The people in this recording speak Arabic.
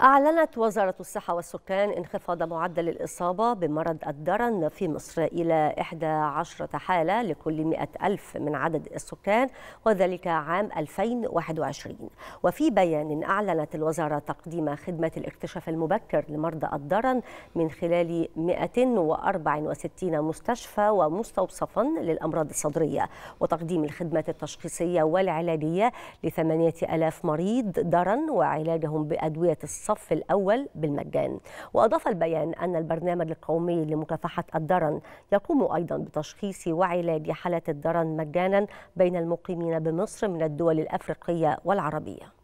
أعلنت وزارة الصحة والسكان انخفاض معدل الإصابة بمرض الدرن في مصر إلى 11 حالة لكل 100 ألف من عدد السكان وذلك عام 2021 وفي بيان أعلنت الوزارة تقديم خدمة الاكتشاف المبكر لمرضى الدرن من خلال 164 مستشفى ومستوصفا للأمراض الصدرية وتقديم الخدمات التشخيصية والعلاجية ل 8000 مريض درن وعلاجهم بأدوية الصدر الصف الأول بالمجان وأضاف البيان أن البرنامج القومي لمكافحة الدرن يقوم أيضا بتشخيص وعلاج حالة الدرن مجانا بين المقيمين بمصر من الدول الأفريقية والعربية